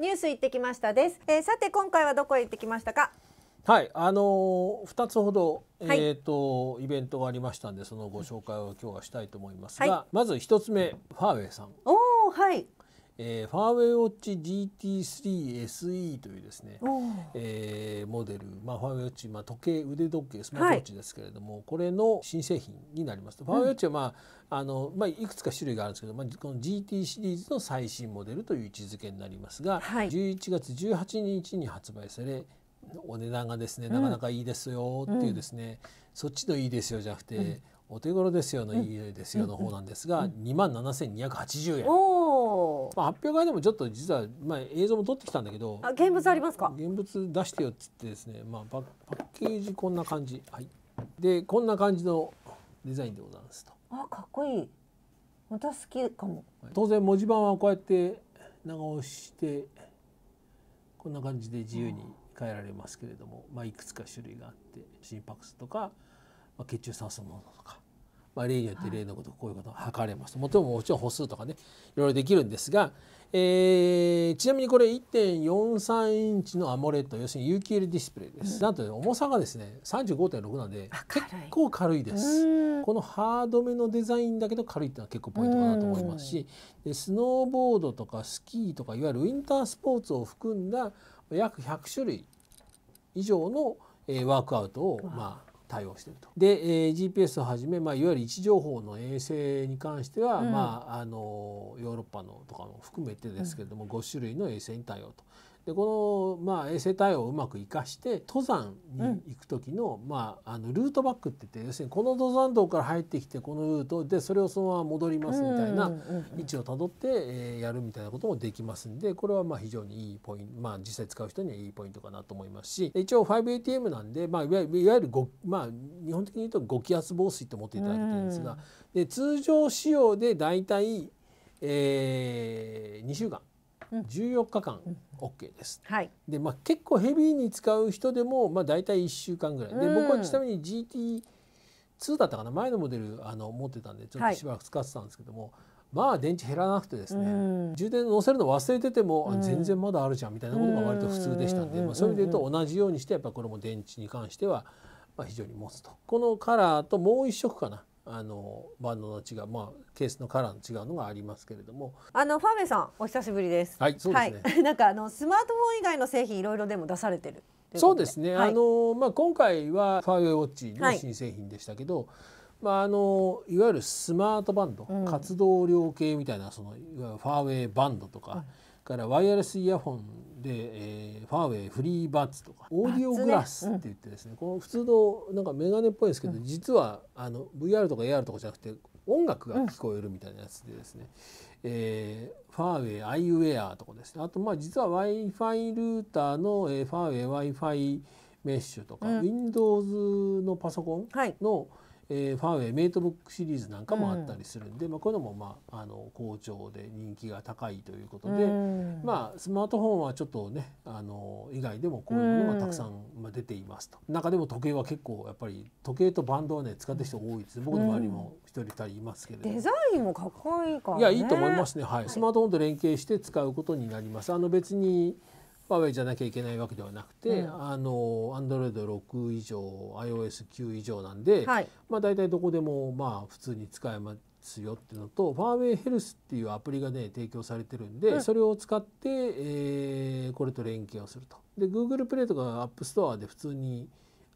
ニュース行ってきましたです、えー、さて今回はどこへ行ってきましたかはいあのー、つほど、はい、えーと、イベントがありましたんでそのご紹介を今日はしたいと思いますが、はい、まず一つ目ファーウェイさん。おおはいえー、ファーウェイウォッチ GT3SE というですね、えー、モデル、まあ、ファーウェイウォッチ、まあ、時計腕時計スマートウォッチですけれども、はい、これの新製品になります、うん、ファーウェイウォッチは、まああのまあ、いくつか種類があるんですけど、まあ、この GT シリーズの最新モデルという位置づけになりますが、はい、11月18日に発売されお値段がですね、なかなかいいですよっていうですね、うん、そっちのいいですよじゃなくて、お手頃ですよのいいですよの方なんですが、2万7280円。まあ発表会でもちょっと実はまあ映像も撮ってきたんだけど、あ現物ありますか？現物出してよっつってですね、まあパッケージこんな感じ、はい。でこんな感じのデザインでございますと。あかっこいい。た好きかも。当然文字盤はこうやって長押してこんな感じで自由に変えられますけれども、まあいくつか種類があって、シンパクスとか。まあ、血中酸素濃度とか、まあ、例によって例のことこういうことが測れますもとももちろん歩数とかねいろいろできるんですが、えー、ちなみにこれ1.43インチのアモレット要するに UQL ディスプレイです、うん、なんと重さがですね35.6なんで結構軽いですこのハードめのデザインだけど軽いっていうのは結構ポイントかなと思いますしでスノーボードとかスキーとかいわゆるウィンタースポーツを含んだ約100種類以上の、えー、ワークアウトをまあ対応していると。で、えー、GPS をはじめ、まあ、いわゆる位置情報の衛星に関しては、うん、まあ、あのヨーロッパのとかも含めてですけれども、うん、5種類の衛星に対応と。でこの、まあ、衛星対応をうまく生かして登山に行く時のうん、まあ、あのルートバックって言って要するにこの登山道から入ってきてこのルートでそれをそのまま戻りますみたいな位置をたどって、えー、やるみたいなこともできますんでこれはまあ非常にいいポイント、まあ、実際使う人にはいいポイントかなと思いますし一応 5ATM なんで、まあ、いわゆるご、まあ、日本的に言うとご気圧防水と思っていただきたいんですが、うん、で通常使用で大体、えー、2週間。14日間 OK です。はい、で、まあ、結構ヘビーに使う人でも、まあ、大体1週間ぐらいで、僕はちなみに GT2 だったかな前のモデルあの持ってたんでちょっとしばらく使ってたんですけども。はいまあ電池減らなくてですね、うん、充電乗せるの忘れてても、うん、全然まだあるじゃんみたいなことが割と普通でしたんで、まあ、そういう意味で言うと同じようにしてやっぱこれも電池に関しては、まあ、非常に持つとこのカラーともう一色かなあのバンドの違う、まあ、ケースのカラーの違うのがありますけれどもあのファーメイさんお久しぶりですはいそうですね、はい、なんかあのスマートフォン以外の製品いろいろでも出されてるそうですね、はい、あのまあ、今回はファーウェイウォッチの新製品でしたけど、はい、まあ、あのいわゆるスマートバンド、うん、活動量系みたいなそのいわゆるファーウェイバンドとか、からワイヤレスイヤホンで、えー、ファーウェイフリーバッツとかオーディオグラスって言ってですね、ねうん、この普通のなんかメガネっぽいですけど、うん、実はあの VR とか AR とかじゃなくて音楽が聞こえるみたいなやつでですね、うん、えー、ファーウェイアイウェアとかですねあとまあ実は Wi-Fi ルーターの、えー、ファーウェイ Wi-Fi メッシュとか、うん、Windows のパソコンの、はいえー、ファンウェイメイトブックシリーズなんかもあったりするんで、うん、まあ、こういうのも、まあ、あの好調で人気が高いということで、うん、まあ、スマートフォンはちょっとねあの以外でもこういうものがたくさん、まあ、出ていますと、中でも時計は結構やっぱり時計とバンドはね使ってる人多いです僕の周りも一人二人いますけれども、デザインもかっこいいから、ね、いやいいと思いますね、はい、はい、スマートフォンと連携して使うことになりますあの別にファーウェイじゃなきゃいけないわけではなくて、うん、あの Android6 以上 iOS9 以上なんで、はい、まあ大体どこでもまあ普通に使えますよっていうのとファーウェイヘルスっていうアプリがね提供されてるんで、うん、それを使って、えー、これと連携をすると。で Google プレイとか App Store で普通に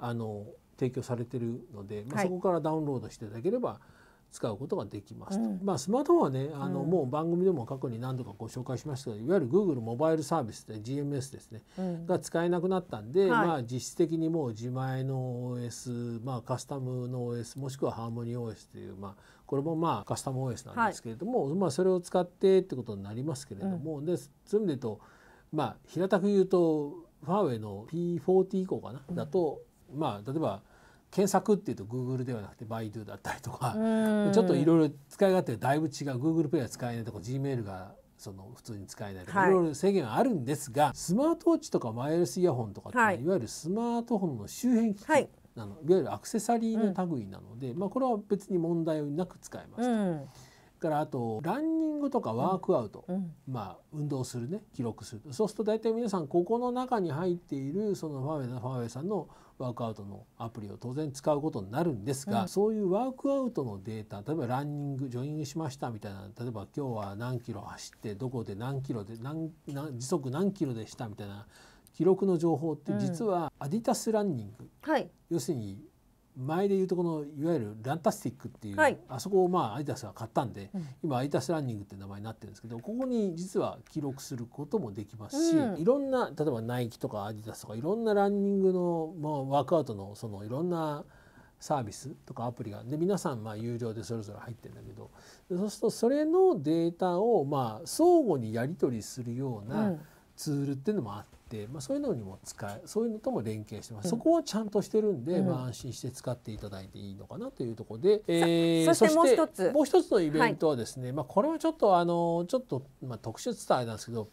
あの提供されてるので、まあ、そこからダウンロードしていただければ、はい使うことができます、うん、まあ、スマートフォンはねあの、もう番組でも過去に何度かご紹介しましたがいわゆる Google モバイルサービスで GMS ですね、うん、が使えなくなったんで、はい、まあ、実質的にもう自前の OS、まあ、カスタムの OS もしくはハーモニー OS という、まあ、これもまあカスタム OS なんですけれども、はい、まあ、それを使ってってことになりますけれども、でそういう意味で言うと、まあ、平たく言うとファーウェイの P40 以降かな、だとまあ例えば検索っていうと Google ではなくて Baidu だったりとかちょっといろいろ使い勝手がだいぶ違う Google ペイは使えないとか Gmail がその普通に使えないとか、い、ろいろ制限あるんですがスマートウォッチとかマイヤレスイヤホンとかって、ねはい、いわゆるスマートフォンの周辺機器、いなのいわゆるアクセサリーの類なので、うん、まあ、これは別に問題なく使えますうんからあとランニングとかワークアウト、うん、まあ運動するね記録するそうすると大体皆さんここの中に入っているそのファーウェイのファーウェイさんのワークアウトのアプリを当然使うことになるんですが、うん、そういうワークアウトのデータ例えばランニングジョギングしましたみたいな例えば今日は何キロ走ってどこで何キロで何時速何キロでしたみたいな記録の情報って実はアディタスランニング、うんはい、要するに前でいうとこのいわゆるランタスティックっていう、はい、あそこをまあアイタスが買ったんで、うん、今アイタスランニングって名前になってるんですけどここに実は記録することもできますし、うん、いろんな例えばナイキとかアディタスとかいろんなランニングの、まあ、ワークアウトのそのいろんなサービスとかアプリがで皆さんまあ有料でそれぞれ入ってるんだけどそうするとそれのデータをまあ相互にやり取りするような、うんツールっていうのもあって、まあ、そういうのにも使えそういうのとも連携してます、うん、そこはちゃんとしてるんで、まあ、安心して使っていただいていいのかなというところで、えー、そしてもう一つもう一つのイベントはですね、はい、まあ、これはちょっとあのちょっと、まあ、特殊伝えなんですけど、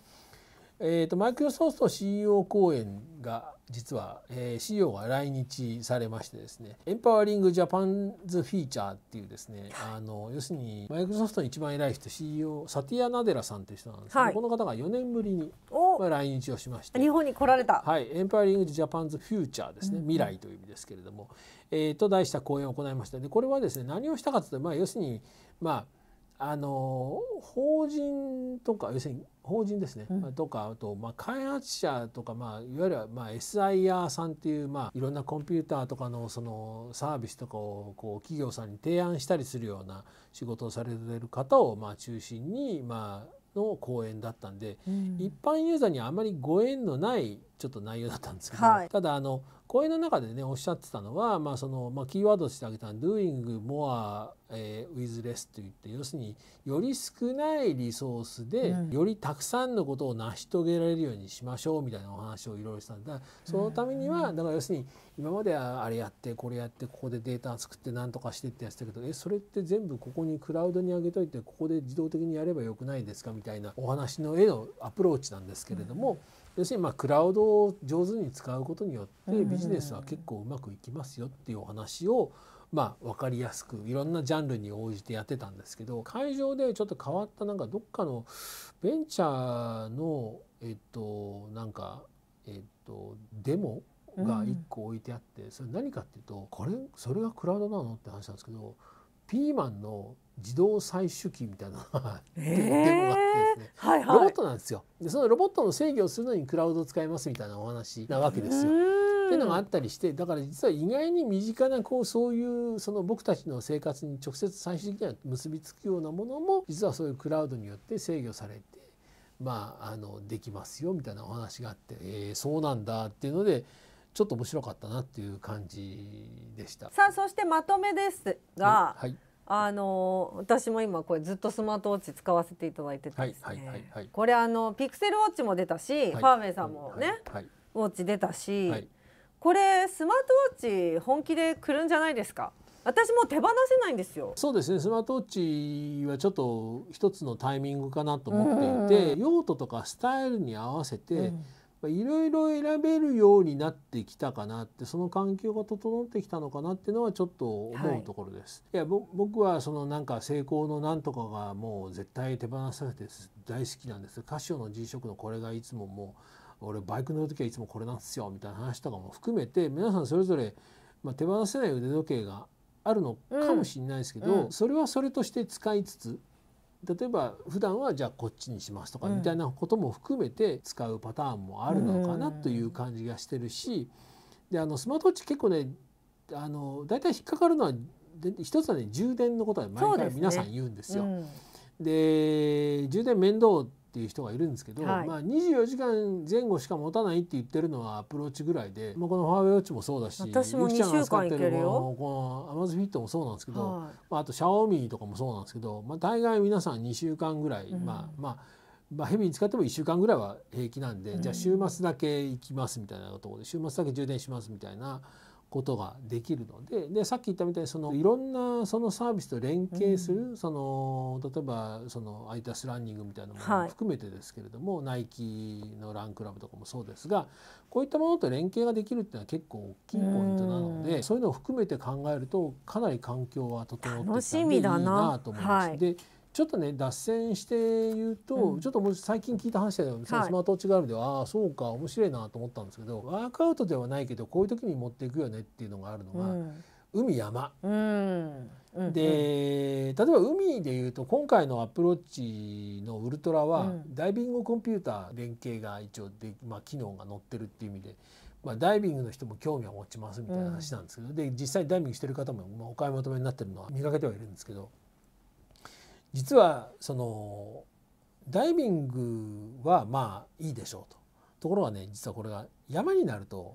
えーと、とマイクロソフト CEO 講演が実は、えー、資料が来日されましてですねエンパワリングジャパンズフィーチャーっていうですねあの要するにマイクロソフトの一番偉い人 CEO サティア・ナデラさんという人なんですけど、はい、この方が4年ぶりに、まあ、来日をしまして日本に来られたはいエンパワリングジャパンズフューチャーですね、未来という意味ですけれども、えー、と題した講演を行いましたでこれはですね何をしたかというとまあ要するにまああの法人とか要するに法人ですね、うん、とかあと、まあ、開発者とか、まあ、いわゆる、まあ、SIR さんっていう、まあ、いろんなコンピューターとかのそのサービスとかをこう企業さんに提案したりするような仕事をされてる方を、まあ、中心に、まあ、の講演だったんで、うん、一般ユーザーにあまりご縁のないちょっと内容だったんですけど、はい、ただあの講演の中でねおっしゃってたのは、まあそのまあ、キーワードとして挙げた「doing more、え with less」といって要するにより少ないリソースで、よりたくさんのことを成し遂げられるようにしましょうみたいなお話をいろいろしたんだそのためには、だから要するに今まではあれやってこれやってここでデータ作って何とかしてってやってたけどえそれって全部ここにクラウドに上げといてここで自動的にやればよくないですかみたいなお話の絵のアプローチなんですけれども。うん要するにまあクラウドを上手に使うことによってビジネスは結構うまくいきますよっていうお話をまあ分かりやすくいろんなジャンルに応じてやってたんですけど会場でちょっと変わったなんかどっかのベンチャーのえっとなんかえっとデモが1個置いてあってそれ何かっていうとこれそれがクラウドなのって話なんですけど。ピーマンの自動採取機みたいなえー、デ モがあってですね、はいはい、ロボットなんですよでそのロボットの制御をするのにクラウドを使いますみたいなお話なわけですよ。っていうのがあったりしてだから実は意外に身近なこうそういうその僕たちの生活に直接最終的には結びつくようなものも実はそういうクラウドによって制御されてまああのできますよみたいなお話があって、えー、そうなんだっていうので。ちょっと面白かったなっていう感じでした。さあそしてまとめですが、はい、あの私も今これずっとスマートウォッチ使わせていただいててですね、これあのピクセルウォッチも出たし、はい、ファーウェイさんもね、はい、ウォッチ出たし、これスマートウォッチ本気で来るんじゃないですか私も手放せないんですよそうですねスマートウォッチはちょっと一つのタイミングかなと思っていて、用途とかスタイルに合わせて、うんいろいろ選べるようになってきたかなってその環境が整ってきたのかなっていうのはちょっと思うところです。はい、いや僕はそのなんか成功のなんとかがもう絶対手放されて大好きなんですカシオの G s h o c k のこれがいつももう俺バイク乗る時はいつもこれなんですよみたいな話とかも含めて皆さんそれぞれ、まあ、手放せない腕時計があるのかもしれないですけど、うんうん、それはそれとして使いつつ例えば普段はじゃあこっちにしますとかみたいなことも含めて使うパターンもあるのかなという感じがしてるしであのスマートウォッチ結構ねあの大体引っかかるのは一つはね充電のことは毎回皆さん言うんですよ。で、ねうん、充電面倒っていう人がいるんですけど、はい、まあ、24時間前後しか持たないって言ってるのはアプローチぐらいで、まあ、このファーウェイウォッチもそうだし私も2週間いけるよこのアマゾフィットもそうなんですけど、はい、まあ、あとシャオミとかもそうなんですけど、まあ、大概皆さん2週間ぐらい、うん、まあまあまあ、ヘビに使っても1週間ぐらいは平気なんで、うん、じゃあ週末だけ行きますみたいなところで週末だけ充電しますみたいなことができるのででさっき言ったみたいにそのいろんなそのサービスと連携する、うん、その例えばそのアイタスランニングみたいなものも含めてですけれども、はい、ナイキのランクラブとかもそうですがこういったものと連携ができるっていうのは結構大きいポイントなので、うん、そういうのを含めて考えるとかなり環境は整っていたのでいいなと思います。でちょっとね脱線して言うと、うん、ちょっともう最近聞いた話だよ、はい、スマートウォッチがあるではああそうか面白いなと思ったんですけどワークアウトではないけどこういう時に持っていくよねっていうのがあるのが、うん、海山。うんで例えば海でいうと今回のアプローチのウルトラは、ダイビングコンピューター連携が一応で、まあ、機能が載ってるっていう意味で。まあ、ダイビングの人も興味を持ちますみたいな話なんですけど、で実際ダイビングしてる方もお買い求めになってるのは見かけてはいるんですけど実はそのダイビングはまあいいでしょうとところがね実はこれが山になると、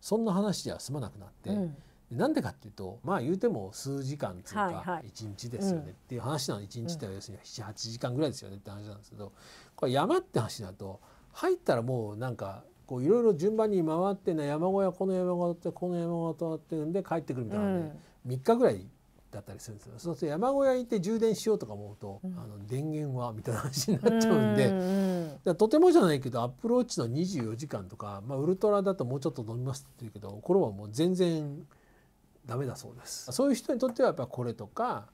そんな話じゃ済まなくなって、うなんでかっていうとまあ言うても数時間ていうか1日ですよねっていう話なの1日って要するに78時間ぐらいですよねって話なんですけどこれ山って話だと入ったらもうなんかこういろいろ順番に回ってね山小屋この山小屋ってこの山小屋とってんで帰ってくるみたいなね、3日ぐらいだったりするんですよそうすると山小屋に行って充電しようとか思うと、うん、あの電源はみたいな話になっちゃうんで、うん、とてもじゃないけどアップローチの24時間とか、まあ、ウルトラだともうちょっと飲みますって言うけどこれはもう全然ダメだそうです。そういう人にとってはやっぱこれとか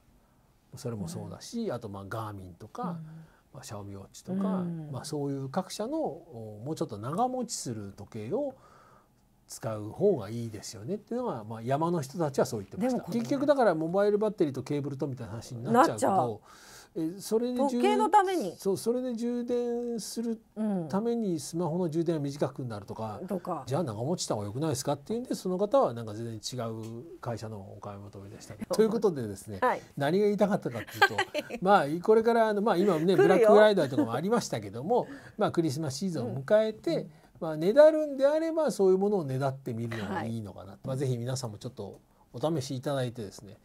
それもそうだし、うん、あとまあガーミンとか、まあ、シャオミウォッチとか、まあ、そういう各社のもうちょっと長持ちする時計を使う方がいいですよねっていうのが、まあ、山の人たちはそう言ってました結局だからモバイルバッテリーとケーブルとみたいな話になっちゃうけどえそれで時計ためにそうそれで充電するためにスマホの充電が短くなるとかうん、じゃあ長持ちした方が良くないですかっていうんでその方はなんか全然違う会社のお買い求めでした、ということでですね、はい、何が言いたかったかっていうと、はい、まあこれからあの、まあ、今ねブラックフライダーとかもありましたけども、まあ、クリスマスシーズンを迎えて、うんうんまあ、ねだるんであればそういうものをねだってみるのがいいのかな、はい、まあ、ぜひ皆さんもちょっとお試しいただいてですね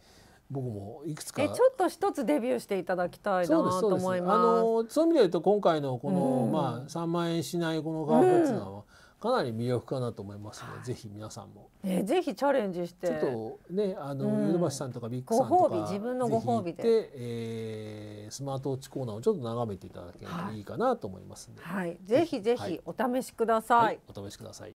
僕もいくつかえちょっと一つデビューしていただきたいなと思います。そうあのそういう意味で言うと今回のこの、うん、まあ3万円しないこのカーペットのかなり魅力かなと思いますの、ね、で、はい、ぜひ皆さんも、えー、ぜひチャレンジしてちょっとねあの、ヨドバシさんとかビッグさんとか自分のご褒美で、えー、スマートウォッチコーナーをちょっと眺めていただけるといいかなと思いますので、はい、はい、ぜひぜひお試しください、はい、お試しください